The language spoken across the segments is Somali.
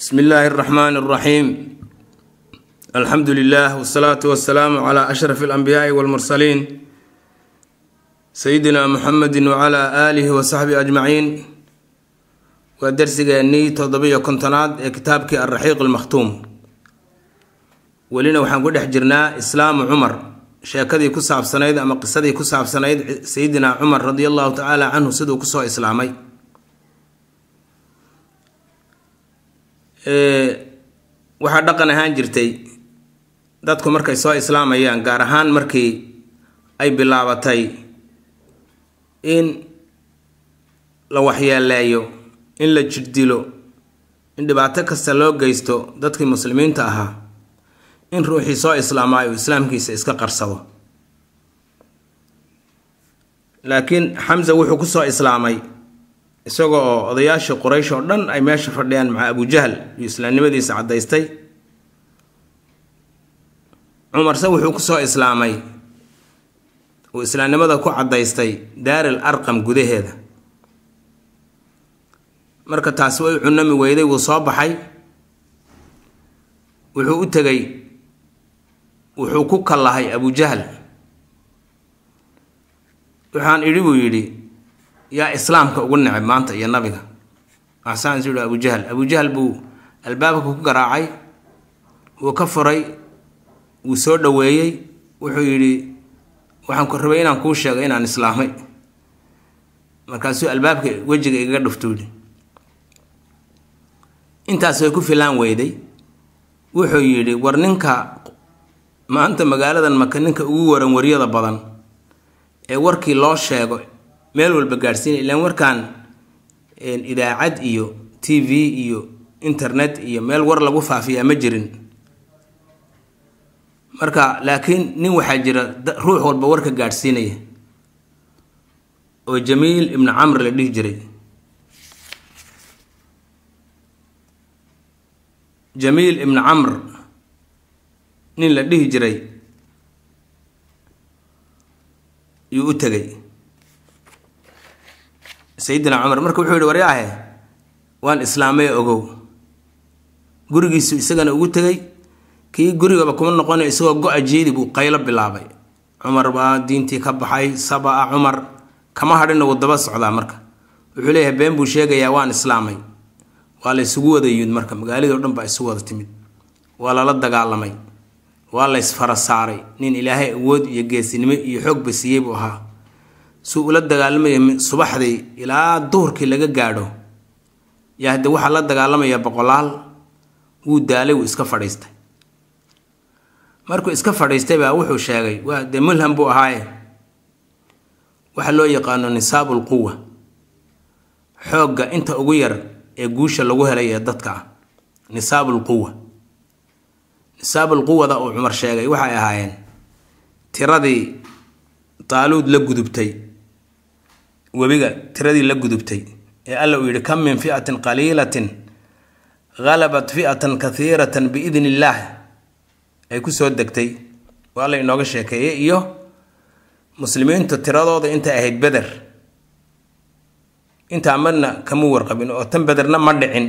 bismi illaahi araxmaani araxiim alxamdu lilah wasalaatu wasalaamu calaa ashraf alambiyaai walmursaliin sayidina muxamedi wacalaa aalihi wasaxbihi ajmaciin waa darsigeennii toddobiyo kontonaad ee kitaabkii alraxiiq almakhtuum welina waxaan ku dhex jirnaa islaamu cumar sheekadii ku saabsanayd ama qisadii ku saabsanayd sayidina cumar radi allahu tacaala canhu siduu kusoo islaamay waxaa dhaqan ahaan jirtay dadku markay soo islaamayaan gaar ahaan markii ay bilaabatay in la waxyeeleeyo in la jirdilo in dhibaato kasta loo geysto dadkii muslimiinta ahaa in ruuxii soo islaamaayo islaamkiisa iska qarsado laakiin xamse wuxuu ku soo islaamay isagoo oo odayaashii quraysh oo dhan ay meesha fadhiyaan maxaa abujahl iyo islaamnimadiisa cadaystay cumarse wuxuu kusoo islaamay uu islaamnimada ku cadaystay daaril arqam gudaheeda marka taasi way cunami weyday wuu soo baxay wuxuu u tegay wuxuu ku kallahay abujahl waxaan idhi buu yidhi yaa islaamka ugu neceb maanta iyo nabiga maxsaan isu abujahal abujahal buu albaabka ku garaacay wuu ka furay wuu soo dhaweeyey wuxuu yidhi waxaan ku rabay inaan kuu sheego inaan islaamay markaasuu albaabka wejiga igaga dhuftuuli intaas way ku filaan weyday wuxuu yidhi war ninka maanta magaaladan maka ninka ugu waran waryada badan ee warkii loo sheego meel walba gaadhsiina ilan warkan idaacad iyo t v iyo internet iyo meel war lagu faafiyaa ma jirin marka laakiin nin waxaa jira ruux walba warka gaadhsiinaya oo jamiil ibnu camr la dhihi jiray jamiil ibnu camr nin la dhihi jiray yuu u tegay sayidina cumar marka wuxuu yihi waryaahe waan islaamay ogow gurigiisu isagana ugu tegay kii gurigaba kuma noqona isagoo go-a jeedi buu qaylo bilaabay cumar baa diintii ka baxay saba a ah cumar kama hadhina wuu daba socdaa marka wuxuu leeyahay been buu sheegayaa waan islaamay waa la isugu wada yimid marka magaalada o dhan baa isugu wada timid waa lala dagaalamay waa la ysfara saaray nin ilaahay awood iyo geesinimo iyo xoogba siiyey buu ahaa suu ula dagaalamaya subaxdii ilaa duhurkii laga gaadho yaa haddee waxaa la dagaalamaya boqolaal wuu daalay wuu iska fadhiistay markuu iska fadhiistay baa wuxuu sheegay waa dee mulham buu ahaaye waxaa loo yaqaano nisaabu lquwa xoogga inta ugu yar ee guusha lagu helay ee dadka ah nisaabulquwa nisaabulquwada uu cumar sheegay waxay ahaayeen tiradii taaluud la gudubtay webiga tiradii la gudubtay ee alla uu yidhi kam min fi'atin qaliilatin halabat fi'atan kahiiratan biidni illaah ay ku soo degtay oo alla inooga sheekeeye iyo muslimiinta tiradooda intay ahayd beder intaa marna kamu warqabin oo tan bederna ma dhicin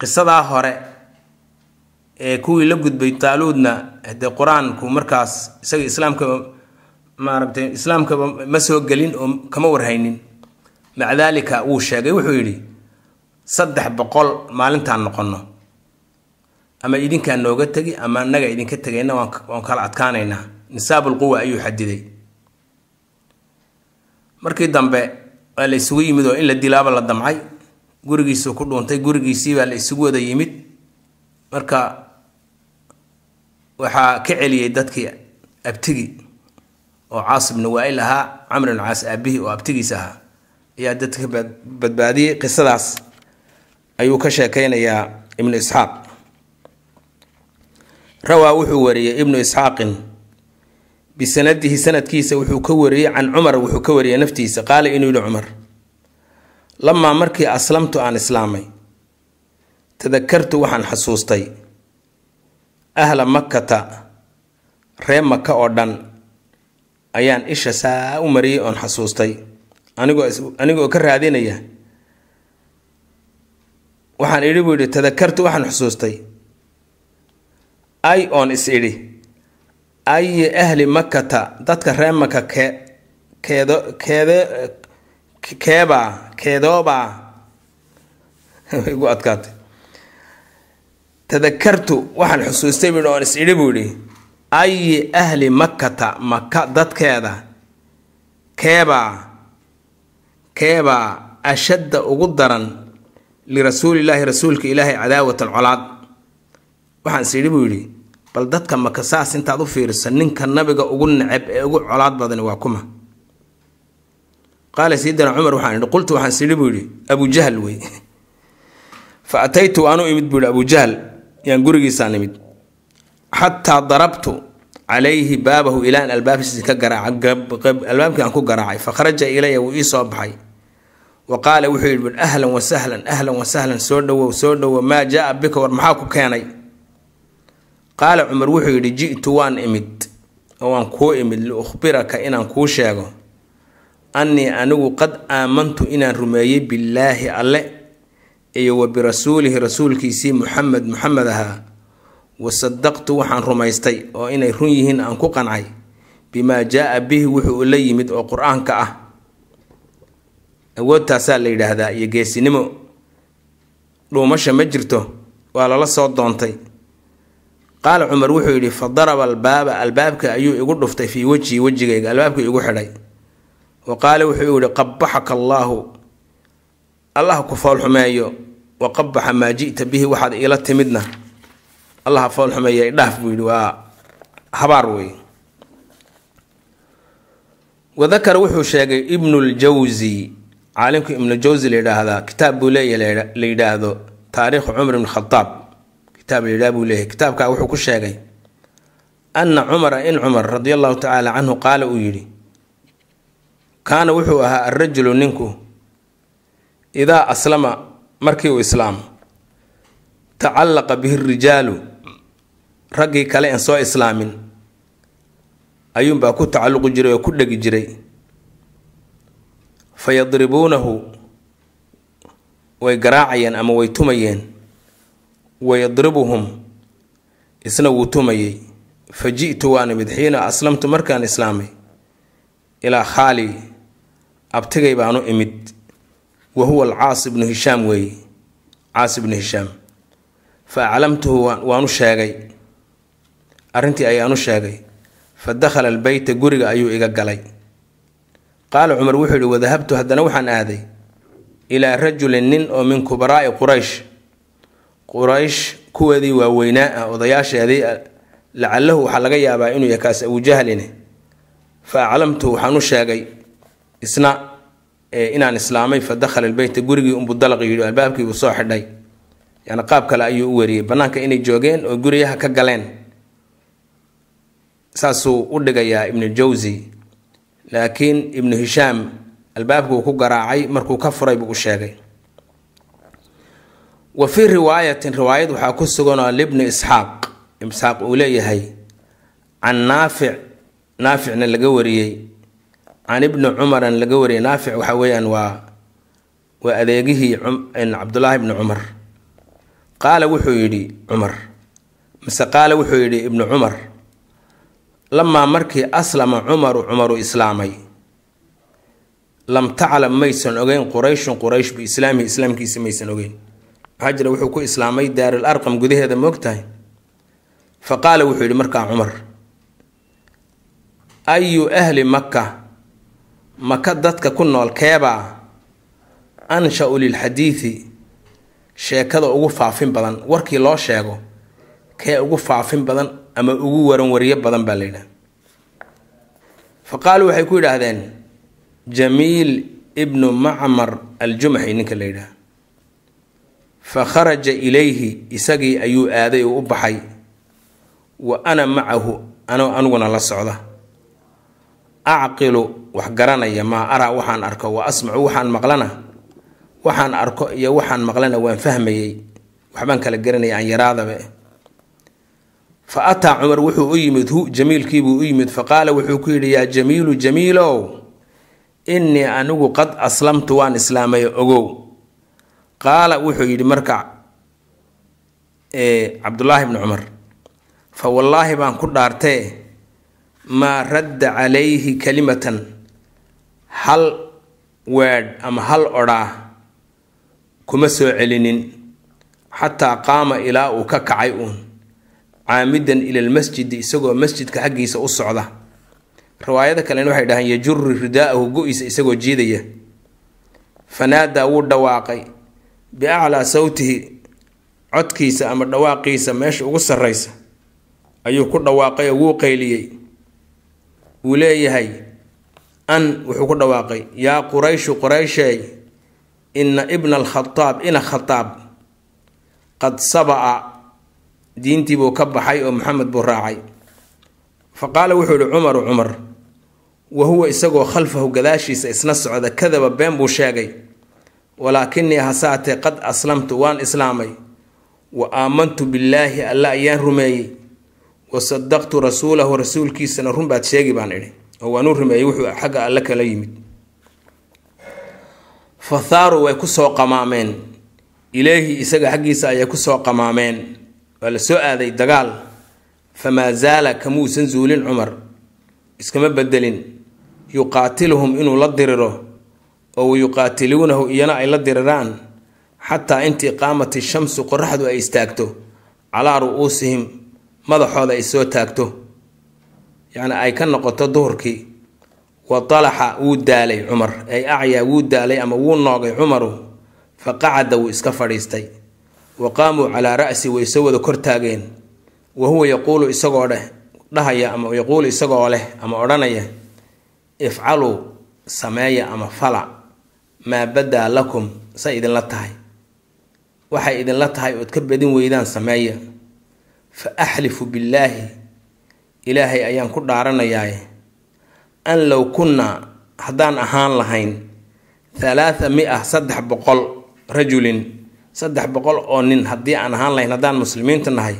qisadaa hore ee kuwii la gudbay taaluudna haddee qur-aanku markaas isaga islaamka maaragtay islaamkaba ma soo gelin oo kama warhaynin maca daalika wuu sheegay wuxuu yidhi saddex boqol maalintaan noqonno ama idinkaa nooga tegi ama anaga idinka tegayna waan kala adkaanaynaa nisaabulquwa ayuu xadiday markii dambe waa la isugu yimid oo in la dilaaba la damcay gurigiisuu ku dhuuntay gurigiisii baa la isugu wada yimid marka waxaa ka celiyey dadkii abtigi oo caas ibnu waa-il ahaa camrin caas aabihii oo abtigiis ahaa ayaa dadka badbaadiyey qisadaas ayuu ka sheekeynayaa ibnu isxaaq rawaa wuxuu wariyey ibnu isxaaqin bisanadihi sanadkiisa wuxuu ka wariyey can cumar wuxuu ka wariyey naftiisa qaala inuu yihi cumar lamaa markii aslamtu aan islaamay tadakartu waxaan xasuustay ahla makata ree maka oo dhan ayaan isha saa u mariyay oon xasuustay anigoo ka raadinaya waxaan idhi buu yidhi tadakartu waxaan xusuustay ay oon is idhi ayi ahli makata dadka reer maka kee keedo keebaa keedoobaa igu adkaatay tadakartu waxaan xusuustay buu yidhi oon is idhi buu yidhi ayi ahli makkata maka dadkeeda keebaa keebaa ashadda ugu daran lirasuulilaahi rasuulka ilaahay cadaawata alcolaad waxaan is idhi buu yidhi bal dadka maka saas intaad u fiiriso ninka nabiga ugu necab ee ugu colaad badani waa kuma qaala sayidina cumar waxaan idhi qultu waxaan is idhi buu yidhi abuu jahl wey fa ataytu waanu imid buu yidhi abuu jahl yaan gurigiisaan imid xataa darabtu calayhi baabahu ilaan albaabkiisa ka garaacayabaabkii aan ku garaacay fakharaja ilaya wuu ii soo baxay wa qaala wuxuu yidhi ahlan wasahlan ahlan wasahlan soo dhowow soo dhowow maa jaaa bika war maxaa ku keenay qaala cumar wuxuu yidhi ji'tu waan imid oo waan kuu imid liukhbiraka inaan kuu sheego annii anigu qad aamantu inaan rumeeyey billaahi alle iyo wa birasuulihi rasuulkiisii muxamed muxamed ahaa wasadaqtu waxaan rumaystay oo inay run yihiin aan ku qancay bimaa jaaa bihi wuxuu la yimid oo qur-aanka ah awoodtaasaa la yidhaahdaa iyo geesinimo dhuumasha ma jirto waa lala soo doontay qaala cumar wuxuu yidhi fa daraba albaaba albaabka ayuu igu dhuftay fii wejhii wejigayga albaabku igu xidhay wa qaala wuxuu yihi qabaxaka allaahu allah ku foolxumeeyo wa qabaxa maa ji'ta bihi waxaad iila timidna allah foolxumeeya idhaaf buu yidhi waa habaar wey wadakara wuxuu sheegay ibnuljawsi caalimka ibnujawsi la yidhaahdaa kitaab buu leeyahy la yidhaahdo taariikhu cumar ibn khadaab kitaab layidhah buu leeyahy kitaabkaa wuxuu ku sheegay anna cumara in cumar radia allahu tacaala canhu qaala uu yidhi kaana wuxuu ahaa alrajulu ninku idaa aslama markii uu islaamo tacallaqa bihi rijaalu raggii kale en soo islaamin ayuunbaa ku tacalluqi jiray oo ku dhegi jiray fa yadribuunahu way garaacayeen ama way tumayeen wayadribuhum isna wuu tumayey fa ji'tu waan imid xiina aslamtu markaan islaamay ilaa khaali abtigay baanu imid wa huwa alcaas ibnu hishaam weeye caas ibnu hishaam fa aclamtuhu waanu sheegay arrintii ayaanu sheegay fa dakhala albeyta guriga ayuu iga galay qaala cumar wuxuu yihi wadahabtu haddana waxaan aaday ilaa rajulin nin oo min kubaraa'i quraysh quraysh kuweedii waaweynaa ah odayaasheedii lacalahu waxaa laga yaabaa inuu yahay kaas abujahline fa aclamtu waxaan u sheegay isna inaan islaamay fa dakhala albeyta gurigii umbudalaq yidhi albaabkii uu soo xidhay yani qaab kale ayuu u wariyey bannaanka inay joogeen oo guryaha ka galeen saasuu u dhigayaa ibni jawsi laakiin ibnu hishaam albaabka uu ku garaacay markuu ka furay buu u sheegay wa fii riwaayatin riwaayad waxaa ku suganoo libni isxaaq isxaaq uu leeyahay can naafic naaficna laga wariyey can ibni cumaran laga wariyey naafic waxa weeyaan waa waa adeegihii cabdullaahi ibni cumar qaala wuxuu yidhi cumar mase qaala wuxuu yidhi ibnu cumar lamaa markii aslama cumaru cumaru islaamay lam taclam maysan ogeyn qurayshun quraysh biislaamihi islaamkiisa maysan ogeyn hajra wuxuu ku islaamay daaril arqam gudaheeda moogtahay fa qaala wuxuu yidhi markaa cumar ayu ahli makka maka dadka ku nool keebaa ansha-u lilxadiidi sheekada ugu faafin badan warkii loo sheego kee ugu faafin badan ama ugu waranwaryo badan baa la yidhaha fa qaalu waxay ku yidhaahdeen jamiil ibnu macmar aljumxi ninka la yidhaha fa kharaja ilayhi isagii ayuu aaday oo u baxay wa ana macahu ano aniguna la socda acqilu wax garanaya maa araa waxaan arko wa asmacu waxaan maqlana waxaan arko iyo waxaan maqlana waan fahmayey waxbaan kala garanaya aan yaraadabe fa ataa cumar wuxuu u yimid hu jamiilkiibuu u yimid faqaala wuxuu ku yidhi yaa jamiilu jamiilow innii anigu qad aslamtu waan islaamay ogow qaala wuxuu yidhi marka cabdullaahi bni cumar fa wallaahi baan ku dhaartee maa radda calayhi kalimatan hal weedh ama hal odhaa kuma soo celinin xataa qaama ilaa uu ka kacay uun caamidan ila lmasjidi isagoo masjidka xaggiisa u socda riwaayada kalena waxay dhahaan yajuri ridaahu go-isa isagoo jiidaya fanaadaa wuu dhawaaqay biaclaa sawtihi codkiisa ama dhawaaqiisa meesha ugu sarreysa ayuu ku dhawaaqay oo wuu qayliyey wuu leeyahay an wuxuu ku dhawaaqay yaa qurayshu qurayshey ina ibna alkhadaab ina khadaab qad saba'a diintii buu ka baxay oo maxamed buu raacay fa qaala wuxuu yihi cumaru cumar wa huwa isagoo khalfahu gadaashiisa isna socda kadaba been buu sheegay walaakinii hasaatee qad aslamtu waan islaamay wa aamantu billaahi alla ayaan rumeeyey wa sadaqtu rasuulahu rasuulkiisana run baad sheegi baan idhi oo waanu rumeeyey wuxuu xagga alle kala yimid fa thaaruu way kusoo qamaameen ilaahi isaga xaggiisa ayay kusoo qamaameen waa la soo aaday dagaal famaa zaala kamuusan zuulin cumar iskama bedelin yuqaatiluhum inuu la diriro oo wayuqaatiluunahu iyana ay la diriraan xataa inta iqaamati shamsu qoraxdu ay istaagto calaa ru-uusihim madaxooda ay soo taagto yacni ay ka noqoto duhurkii wa talaxa wuu daalay cumar ay acyaa wuu daalay ama wuu noogay cumaru fa qacada wuu iska fadhiistay wa qaamuu calaa ra'si way soo wada kor taageen wa huwa yaquulu isagoo dheh dhahaya ama yaquulu isagoo leh ama odhanaya ifcaluu sameeya ama fala maa badaa lakum say idinla tahay waxay idinla tahay ood ka badin weydaan sameeya fa axlifu billaahi ilaahay ayaan ku dhaaranayaaye an low kunnaa haddaan ahaan lahayn halaatha mia saddex boqol rajulin saddex boqol oo nin haddii aan ahaan lahayn haddaan muslimiinta nahay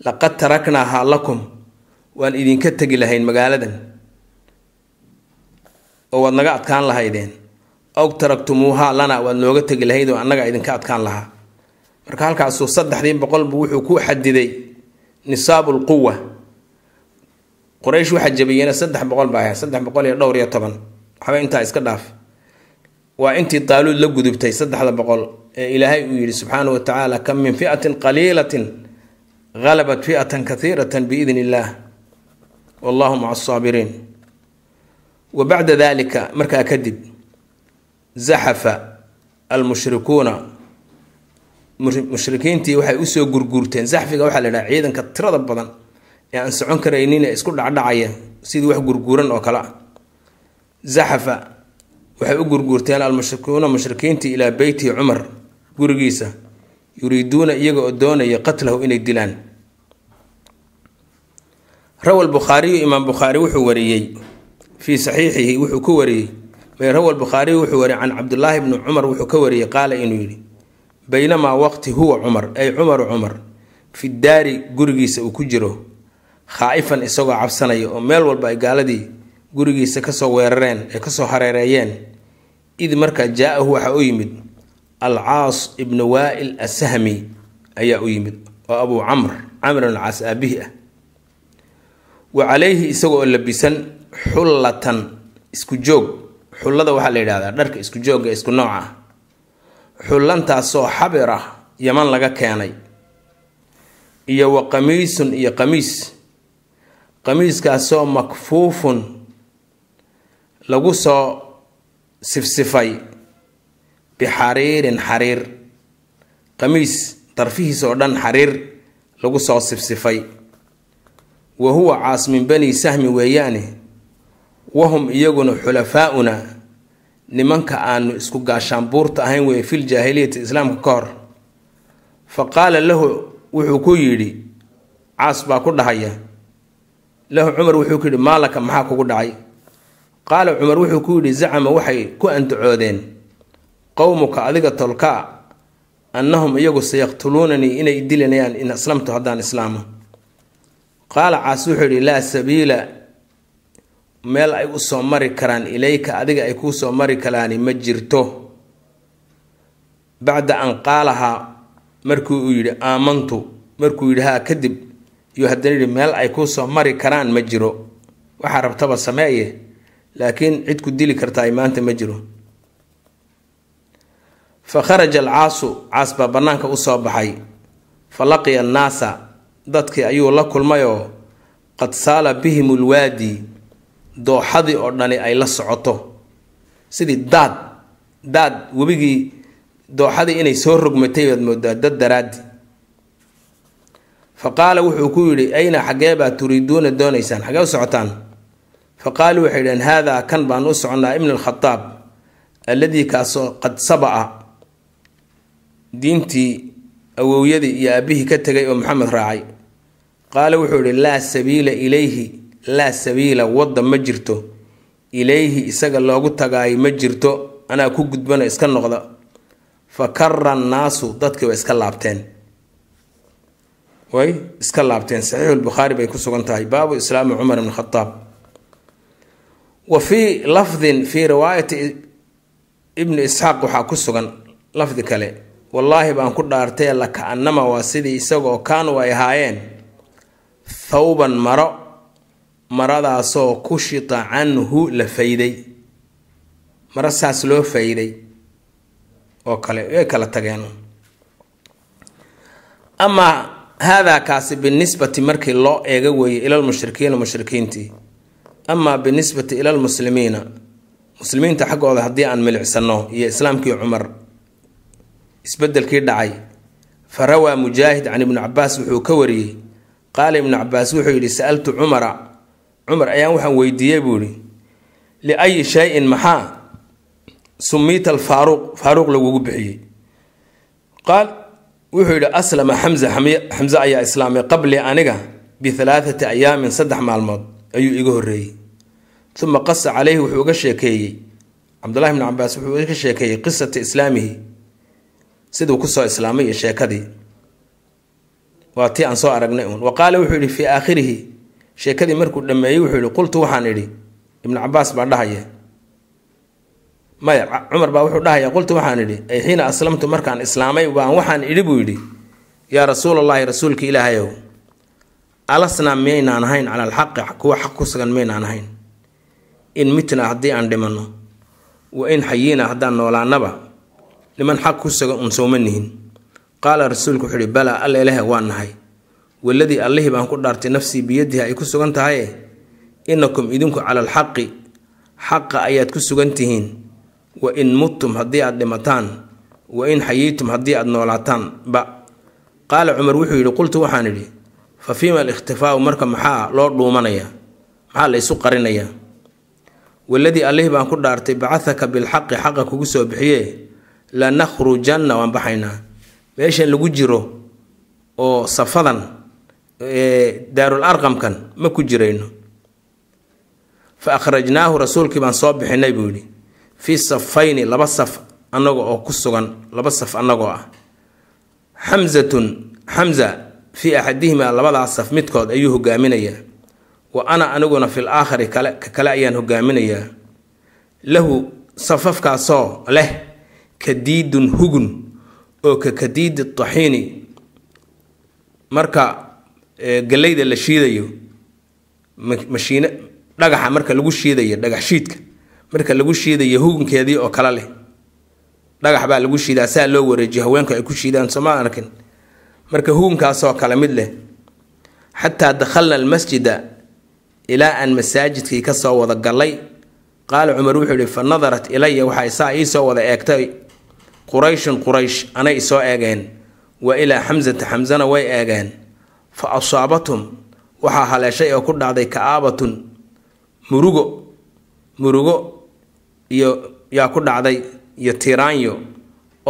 laqad taraknaahaa lakum waan idinka tegi lahayn magaaladan oo waad naga adkaan lahaydeen og taraktumuuhaa lana waad nooga tegi lahayd oo annaga idinka adkaan lahaa marka halkaasuu saddexdii boqolba wuxuu ku xadiday nisaabul quwa qoraysh waxaa jabiyeena saddex boqol ba ahay saddex boqol iyo dhowr iyo toban waxba intaa iska dhaaf waa intii daaluud la gudubtay saddexda boqol ee ilaahay uu yidhi subxaana watacaala kam min fiatin qaliilatin halabat fiatan kaiiratan biidn illaah wallahu maca asaabiriin wa bacda dalika markaa kadib zaxafa almushrikuuna mushrikiintii waxay usoo gurguurteen zaxfiga waxaa la dhaha ciidanka tirada badan ee aan socon karaynin ee isku dhacdhacaya sidii wax gurguuran oo kale ah zaxafa waxay u gurguurteen almushrikuuna mushrikiintii ilaa beyti cumar gurigiisa yuriiduuna iyaga oo doonaya qatlahu inay dilaan rawa lbukhaariyu imaam bukhaari wuxuu wariyey fii saxiixihi wuxuu ku wariyey rawa lbukhaariyu wuxuu wariyey can cabdulaahi bni cumar wuxuu ka wariyey qaala inuu yidhi baynamaa waqti huwa cumar ay cumaru cumar fi daari gurigiisa uu ku jiro khaaifan isagoo cabsanaya oo meel walba ay gaaladii gurigiisa kasoo weerareen ay kasoo hareereeyeen id markaa jaa-ahu waxa u yimid alcaas ibn waail asahmi ayaa u yimid oo abuu camr camran caas aabihi ah wa calayhi isagoo labisan xullatan isku joog xullada waxaa la yidhahdaa dharka isku joogga isku nooc ah xullantaasoo xabira yaman laga keenay iyo wa qamiisun iyo qamiis qamiiskaasoo makfuufun lagu soo sifsifay bixariirin xariir khamiis darfihiis oo dhan xariir lagu soo sifsifay wa huwa caas min bani sahmi weeyaane wahum iyaguna xulafaauna nimanka aanu isku gaashaanbuurta ahayn weye fil jaahiliyati islaamka ka hor fa qaala lahu wuxuu ku yidhi caas baa ku dhahaya lahu cumar wuxuu ku yidhi maalaka maxaa kugu dhacay qaala cumar wuxuu ku yidhi zacama waxay ku andacoodeen qowmuka adiga tolkaa annahum iyagu sayaqtuluunanii inay dilinayaan in aslamtu haddaan islaamo qaala caas wuxuu yihi laa sabiila meel ay usoo mari karaan ilayka adiga ay kuu soo mari karaani ma jirto bacda an qaalahaa markii uu yidhi aamantu markuu yidhi haa kadib iyuu haddana yidhi meel ay kuu soo mari karaan ma jiro waxaa rabtaba sameeye laakiin cid ku dili kartaa maanta ma jiro fa kharaja alcaasu caas baa bannaanka usoo baxay fa laqiya annaasa dadkii ayuu la kulmayoo qad saala bihim ulwaadi dooxadii oo dhani ay la socoto sidii daad daad webigii dooxadii inay soo rogmatay baad moodaa dad daraadi fa qaala wuxuu ku yidhi ayna xaggee baa turiiduuna doonaysaan xaggee u socotaan fa qaaluu waxay dhaheen haadaa kan baan u soconnaa ibna alkhadaab alladii kaasoo qad saba'a diintii awowyadii iyo aabihii ka tegay oo maxamed raacay qaala wuxuu ihi laa sabiila ilayhi laa sabiila wadda ma jirto ilayhi isaga loogu tagaayo ma jirto anaa ku gudbana iska noqda fa kara annaasu dadkii way iska laabteen way iska laabteen saxiixulbukhaari bay ku sugan tahay baabu islaami cumar ibn khadaab wa fii lafdin fii riwaayati ibni isxaaq waxaa ku sugan lafdi kale wallaahi baan ku dhaartee laka annama waa sidii isagoo kaanu ay ahaayeen thawban maro maradaasoo kushita canhu la fayday maro saas loo fayday oo kale way kala tageen amaa haadaa kaasi binisbati markii loo eega weeye ilalmushrikiina mushrikiintii amaa binisbati ilalmuslimiina muslimiinta xaggooda haddii aan milicsanno iyo islaamkii cumar isbedelkii dhacay farawaa mujaahid can ibni cabaas wuxuu ka wariyey qaala ibnu cabaas wuxuu yidhi sa'altu cumara cumar ayaan waxaan weydiiyey buu idhi liayi shayin maxaa sumiita alfaaruuq faaruuq lagugu bixiyey qaal wuxuu yidhi aslama xamza xamse ayaa islaamay qabli aniga bihalaathati ayaamin saddex maalmood ayuu iga horreeyey uma qasa caleyhi wuxuu uga sheekeeyey cabdullahi bni cabaas wuxuu uga sheekeeyey qisata islaamihi siduu kusoo islaamay iyo sheekadii waa tii aan soo aragnay uun wa qaala wuxuu yidhi fii aakhirihi sheekadii markuu dhammeeyey wuxuu yidhi qultu waxaan idhi ibnu cabaas baa dhahaya maya cumar baa wuxuu dhahaya qultu waxaan idhi ay xiina aslamtu markaan islaamay baan waxaan idhi buu yidhi yaa rasuulallaahi rasuulka ilaahayow alasnaa miyaynaan ahayn cala alxaqi kuwa xaq ku sugan miyaynaan ahayn in mitna haddii aan dhimanno wa in xayiina haddaan noolaanaba niman xaq ku sugan uun nihin qaala rasuulku wuxuu ihi balaa alla ilaahay waa nahay walladii allihii baan ku dhaartay nafsii biyadihi ay ku sugan tahaye inakum idinku cala xaqa ayaad ku sugan tihiin wa in mudtum haddii aad dhimataan wa in xayiitum haddii aad noolaataan ba qaala cumar wuxuu yidhi qultu waxaan idhi fa fiima alikhtifaau marka maxaa loo dhuumanayaa maxaa la isu qarinayaa walladii allihii baan ku dhaartay bacahaka bilxaqi xaqa kugu soo bixiye lanakhrujanna waan baxaynaa meeshan lagu jiro oo safadan daarul arqamkan ma ku jirayno fa akhrajnaahu rasuulkii baan soo bixinay buu yidhi fii safayni laba saf annaga oo ku sugan laba saf annagoo ah xamzatun xamza fii axadihimaa labadaas saf midkood ayuu hogaaminayaa wa ana aniguna fil aakhari kale ka kale ayaan hogaaminayaa lahu safafkaasoo leh kadiidun hugun oo ka kadiid taxiini marka galeyda la shiidayo mashiine dhagaxa marka lagu shiidayo dhagax shiidka marka lagu shiidayo hugunkeedii oo kale leh dhagax baa lagu shiidaa saa loo wareejiyo haweenku ay ku shiidaan sooma arkin marka hugunkaasoo kale mid leh xataa dakhalna almasjida ilaa aan masaajidkii kasoo wada galay qaala cumar wuxuu yihi fa nadarat ilaya waxay saa iisoo wada eegtay qurayshun quraysh anay isoo eegeen wa ilaa xamsata xamsana way eegeen fa asaabatum waxaa haleeshay oo ku dhacday ka-aabatun murugo murugo iyo yaa ku dhacday iyo tiraanyo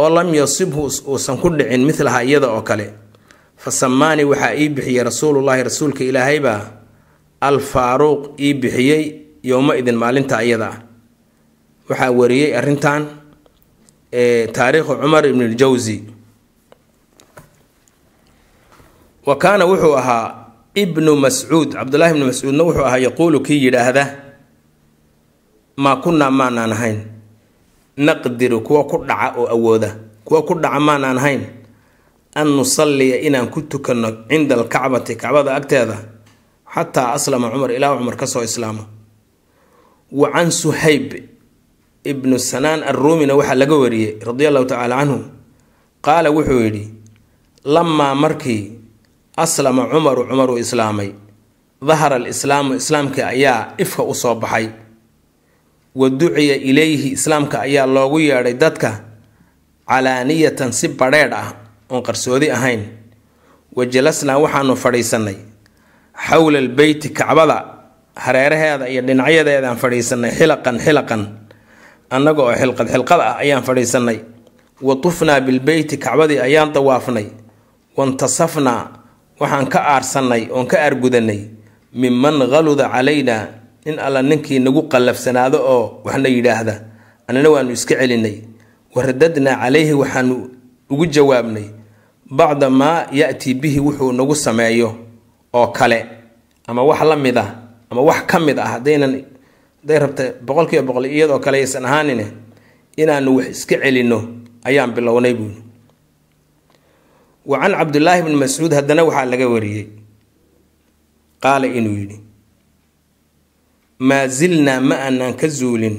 oo lam yasibhu uusan ku dhicin midlaha iyada oo kale fa samaanii waxaa ii bixiyey rasuulullaahi rasuulka ilaahaybaa alfaaruuq ii bixiyey yowma idin maalinta iyada ah waxaa wariyey arrintan taarikhu cumar ibn اljawsi wa kaana wuxuu ahaa ibnu mascuud cabdullahi ibnu mascuudna wuxuu ahaa yaquulu kii yidhaahda maa kunaa maanaan ahayn naqdiru kuwa ku dhaca oo awooda kuwa ku dhaca maanaan ahayn an nusalliya inaan ku tukanno cinda alkacbati kacbada agteeda xataa aslama cumar ilaa cumar kasoo islaamo wa can suhayb ibnu sanaan arruumina waxaa laga wariyey radi allahu tacaala canhu qaala wuxuu yidhi lamaa markii aslama cumaru cumaruu islaamay dahara alislaamu islaamkii ayaa ifka usoo baxay wa duciya ilayhi islaamka ayaa loogu yeedhay dadka calaaniyatan si badheedh ah oon qarsoodi ahayn wa jalasnaa waxaanu fadhiisannay xowla albeyti kacbada hareeraheeda iyo dhinacyadeedaan fadhiisannay xilaqan xilaqan annaga oo xilqad xilqad ah ayaan fadhiisanay wa tufnaa bilbeyti kacbadii ayaan dawaafnay wantasafnaa waxaan ka aarsanay oon ka aargudanay minman haluda calaynaa in alla ninkii nagu qallafsanaado oo waxna yidhaahda annana waanu iska celinnay wa radadnaa calayhi waxaanu ugu jawaabnay bacda maa yatii bihi wuxuu nagu sameeyo oo kale ama wax la mid ah ama wax ka mid ah haddaynan haday rabta boqol kiiba boqol iyadoo kale aysan ahaanine inaanu wax iska celinno ayaan bilownay buu wa can cabdulaahi bni mascuud haddana waxaa laga wariyey qaala inuu yidhi maa zilnaa ma aanaan ka zuulin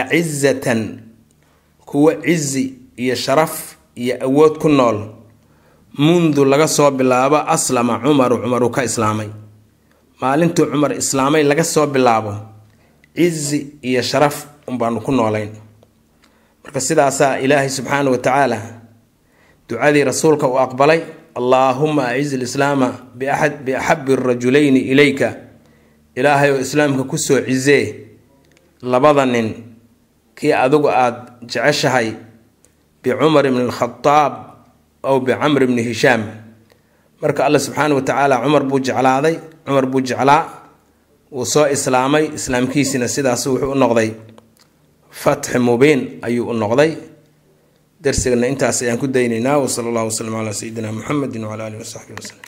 acizatan kuwa cizi iyo sharaf iyo awood ku nool mundu laga soo bilaabo aslama cumaru cumaru ka islaamay maalintuu cumar islaamay laga soo bilaabo cizi iyo sharaf unbaanu ku noolayn marka sidaasaa ilaahay subxaana wa tacaala ducadii rasuulka uu aqbalay allaahuma aciz lislaama biaxabi rajulayni ilayka ilaahay oo islaamka kusoo cizee labada nin kii adigu aada jeceshahay bicumar ibni alkhadaab ow bicamri ibni hishaam marka alle subxaana wa tacaala cumar buu jeclaaday cumar buu jeclaa wuu soo islaamay islaamkiisina sidaas wuxuu u noqday fatxi mubiin ayuu u noqday darsigana intaas ayaan ku daynaynaa sala allahu wasalam calaa sayidina muxamedin wacala alihi wasaxbihi waslem